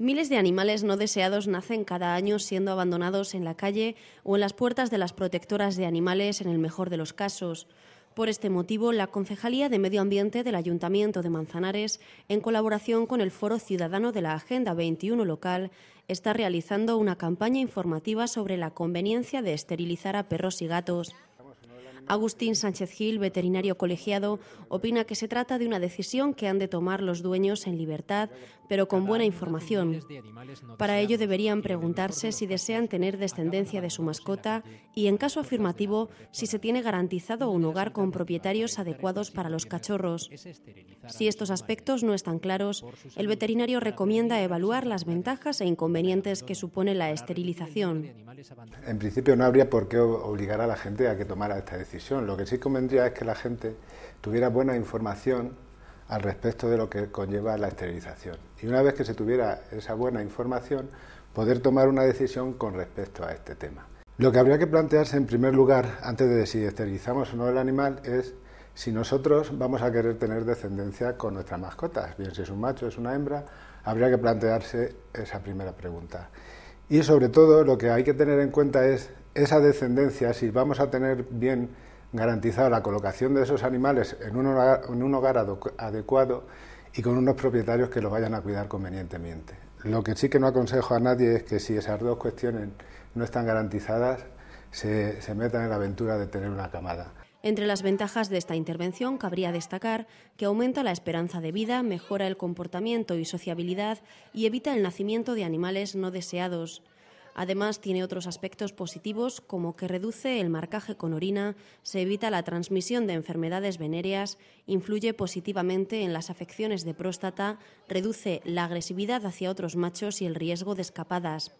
Miles de animales no deseados nacen cada año siendo abandonados en la calle o en las puertas de las protectoras de animales en el mejor de los casos. Por este motivo, la Concejalía de Medio Ambiente del Ayuntamiento de Manzanares, en colaboración con el Foro Ciudadano de la Agenda 21 local, está realizando una campaña informativa sobre la conveniencia de esterilizar a perros y gatos. Agustín Sánchez Gil, veterinario colegiado, opina que se trata de una decisión que han de tomar los dueños en libertad, pero con buena información. Para ello deberían preguntarse si desean tener descendencia de su mascota y, en caso afirmativo, si se tiene garantizado un hogar con propietarios adecuados para los cachorros. Si estos aspectos no están claros, el veterinario recomienda evaluar las ventajas e inconvenientes que supone la esterilización. En principio no habría por qué obligar a la gente a que tomara esta decisión lo que sí convendría es que la gente tuviera buena información al respecto de lo que conlleva la esterilización. Y una vez que se tuviera esa buena información, poder tomar una decisión con respecto a este tema. Lo que habría que plantearse en primer lugar, antes de si esterilizamos o no el animal, es si nosotros vamos a querer tener descendencia con nuestras mascotas, bien si es un macho, es una hembra, habría que plantearse esa primera pregunta. Y sobre todo lo que hay que tener en cuenta es esa descendencia, si vamos a tener bien garantizada la colocación de esos animales en un hogar, adecuado y con unos propietarios que los vayan a cuidar convenientemente. Lo que sí que no aconsejo a nadie es que si esas dos cuestiones no están garantizadas, se metan en la aventura de tener una camada. Entre las ventajas de esta intervención cabría destacar que aumenta la esperanza de vida, mejora el comportamiento y sociabilidad y evita el nacimiento de animales no deseados. Además, tiene otros aspectos positivos como que reduce el marcaje con orina, se evita la transmisión de enfermedades venéreas, influye positivamente en las afecciones de próstata, reduce la agresividad hacia otros machos y el riesgo de escapadas.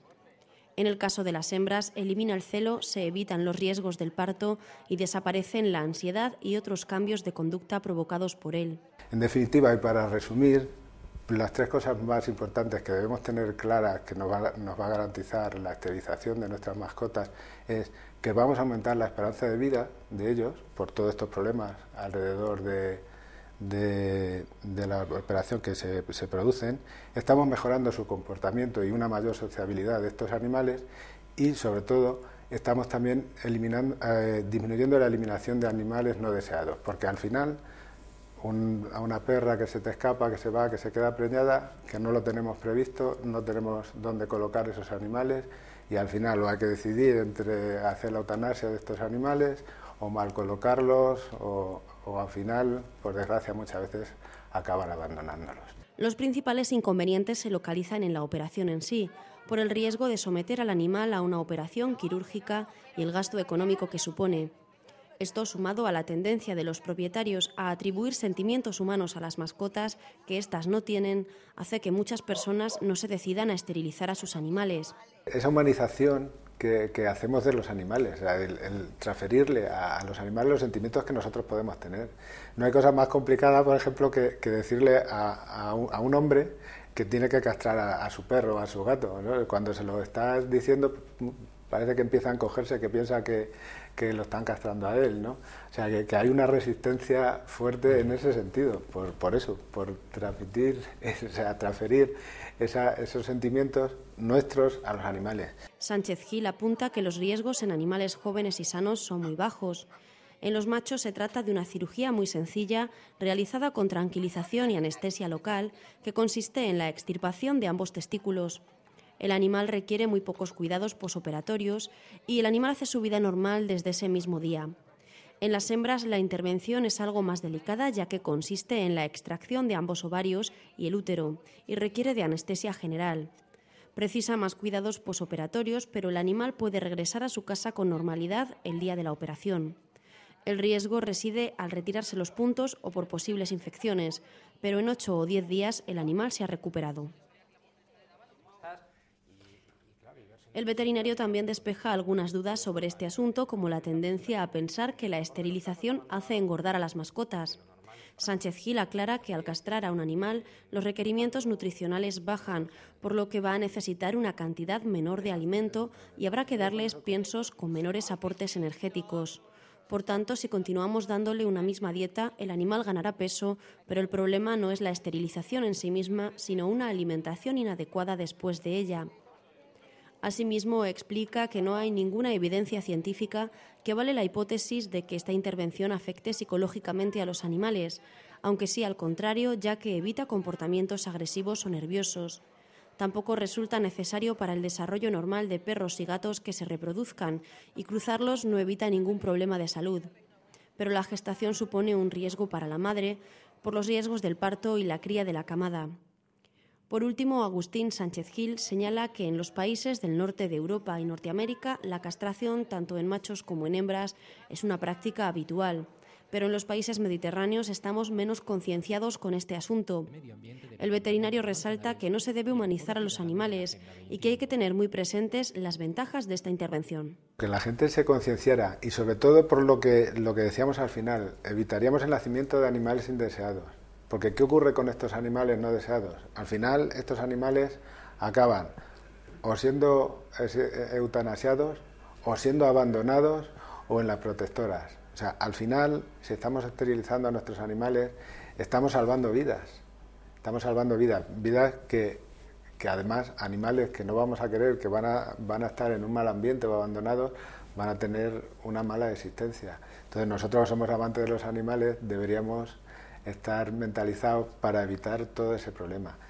En el caso de las hembras, elimina el celo, se evitan los riesgos del parto y desaparecen la ansiedad y otros cambios de conducta provocados por él. En definitiva, y para resumir, las tres cosas más importantes que debemos tener claras que nos va, a garantizar la esterilización de nuestras mascotas es que vamos a aumentar la esperanza de vida de ellos por todos estos problemas alrededor de, la operación que se, producen. Estamos mejorando su comportamiento y una mayor sociabilidad de estos animales y, sobre todo, estamos también eliminando, eh, disminuyendo la eliminación de animales no deseados, porque al final a una perra que se te escapa, que se va, que se queda preñada, que no lo tenemos previsto, no tenemos dónde colocar esos animales y al final lo hay que decidir entre hacer la eutanasia de estos animales o mal colocarlos o, o al final, por desgracia, muchas veces acaban abandonándolos. Los principales inconvenientes se localizan en la operación en sí, por el riesgo de someter al animal a una operación quirúrgica y el gasto económico que supone. Esto sumado a la tendencia de los propietarios a atribuir sentimientos humanos a las mascotas que éstas no tienen, hace que muchas personas no se decidan a esterilizar a sus animales. Esa humanización que, hacemos de los animales, el, transferirle a, los animales los sentimientos que nosotros podemos tener. No hay cosa más complicada, por ejemplo, que, decirle a, un, hombre que tiene que castrar a, su perro o a su gato. Cuando se lo estás diciendo, parece que empiezan a cogerse, que piensa que, que lo están castrando a él, ¿no? O sea, que, hay una resistencia fuerte en ese sentido, por, por eso, por transmitir, o sea, transferir esos sentimientos nuestros a los animales. Sánchez Gil apunta que los riesgos en animales jóvenes y sanos son muy bajos. En los machos se trata de una cirugía muy sencilla, realizada con tranquilización y anestesia local, que consiste en la extirpación de ambos testículos. El animal requiere muy pocos cuidados posoperatorios y el animal hace su vida normal desde ese mismo día. En las hembras la intervención es algo más delicada ya que consiste en la extracción de ambos ovarios y el útero y requiere de anestesia general. Precisa más cuidados posoperatorios, pero el animal puede regresar a su casa con normalidad el día de la operación. El riesgo reside al retirarse los puntos o por posibles infecciones, pero en 8 o 10 días el animal se ha recuperado. El veterinario también despeja algunas dudas sobre este asunto, como la tendencia a pensar que la esterilización hace engordar a las mascotas. Sánchez Gil aclara que al castrar a un animal, los requerimientos nutricionales bajan, por lo que va a necesitar una cantidad menor de alimento y habrá que darles piensos con menores aportes energéticos. Por tanto, si continuamos dándole una misma dieta, el animal ganará peso, pero el problema no es la esterilización en sí misma, sino una alimentación inadecuada después de ella. Asimismo, explica que no hay ninguna evidencia científica que vale la hipótesis de que esta intervención afecte psicológicamente a los animales, aunque sí al contrario, ya que evita comportamientos agresivos o nerviosos. Tampoco resulta necesario para el desarrollo normal de perros y gatos que se reproduzcan, y cruzarlos no evita ningún problema de salud. Pero la gestación supone un riesgo para la madre por los riesgos del parto y la cría de la camada. Por último, Agustín Sánchez Gil señala que en los países del norte de Europa y Norteamérica la castración, tanto en machos como en hembras, es una práctica habitual. Pero en los países mediterráneos estamos menos concienciados con este asunto. El veterinario resalta que no se debe humanizar a los animales y que hay que tener muy presentes las ventajas de esta intervención. Que la gente se concienciara y sobre todo por lo que, lo que decíamos al final, evitaríamos el nacimiento de animales indeseados porque ¿qué ocurre con estos animales no deseados? Al final estos animales acaban o siendo eh, eutanasiados o siendo abandonados o en las protectoras. O sea, al final, si estamos esterilizando a nuestros animales, estamos salvando vidas. Estamos salvando vidas. Vidas que, además animales que no vamos a querer, que van a, van a estar en un mal ambiente o abandonados, van a tener una mala existencia. Entonces nosotros somos amantes de los animales, deberíamos estar mentalizados para evitar todo ese problema.